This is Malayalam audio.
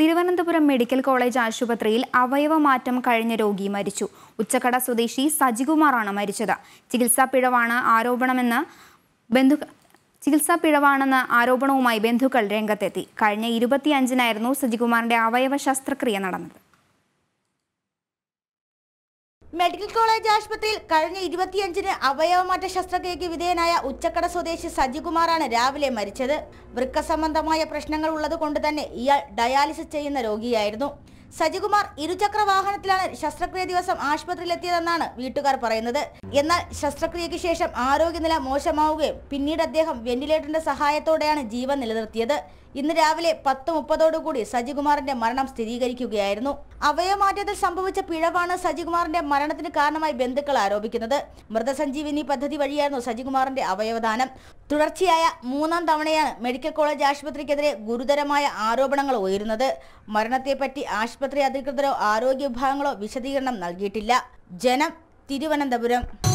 തിരുവനന്തപുരം മെഡിക്കൽ കോളേജ് ആശുപത്രിയിൽ അവയവമാറ്റം കഴിഞ്ഞ രോഗി മരിച്ചു ഉച്ചക്കട സ്വദേശി സജികുമാറാണ് മരിച്ചത് ചികിത്സാ പിഴവാണ് ആരോപണമെന്ന് ബന്ധു ചികിത്സാ പിഴവാണെന്ന ആരോപണവുമായി ബന്ധുക്കൾ രംഗത്തെത്തി കഴിഞ്ഞ ഇരുപത്തിയഞ്ചിനായിരുന്നു സജികുമാറിന്റെ അവയവ ശസ്ത്രക്രിയ നടന്നത് മെഡിക്കൽ കോളേജ് ആശുപത്രിയിൽ കഴിഞ്ഞ ഇരുപത്തിയഞ്ചിന് അവയവമാറ്റ ശസ്ത്രക്രിയയ്ക്ക് വിധേയനായ ഉച്ചക്കട സ്വദേശി സജികുമാറാണ് രാവിലെ മരിച്ചത് വൃക്ക സംബന്ധമായ പ്രശ്നങ്ങൾ ഉള്ളതുകൊണ്ട് തന്നെ ഇയാൾ ഡയാലിസിസ് ചെയ്യുന്ന രോഗിയായിരുന്നു സജികുമാർ ഇരുചക്ര വാഹനത്തിലാണ് ശസ്ത്രക്രിയ ദിവസം ആശുപത്രിയിലെത്തിയതെന്നാണ് വീട്ടുകാർ പറയുന്നത് എന്നാൽ ശസ്ത്രക്രിയയ്ക്ക് ശേഷം ആരോഗ്യനില മോശമാവുകയും പിന്നീട് അദ്ദേഹം വെന്റിലേറ്ററിന്റെ സഹായത്തോടെയാണ് ജീവൻ നിലനിർത്തിയത് ഇന്ന് രാവിലെ പത്ത് മുപ്പതോടുകൂടി സജികുമാറിന്റെ മരണം സ്ഥിരീകരിക്കുകയായിരുന്നു അവയമാറ്റത്തിൽ സംഭവിച്ച പിഴവാണ് സജികുമാറിന്റെ മരണത്തിന് കാരണമായി ബന്ധുക്കൾ ആരോപിക്കുന്നത് മൃതസഞ്ജീവിനി പദ്ധതി വഴിയായിരുന്നു സജികുമാറിന്റെ അവയവദാനം തുടർച്ചയായ മൂന്നാം തവണയാണ് മെഡിക്കൽ കോളേജ് ആശുപത്രിക്കെതിരെ ഗുരുതരമായ ആരോപണങ്ങൾ ഉയരുന്നത് മരണത്തെപ്പറ്റി ആശുപത്രി അധികൃതരോ ആരോഗ്യ വിഭാഗങ്ങളോ വിശദീകരണം നൽകിയിട്ടില്ല ജനം തിരുവനന്തപുരം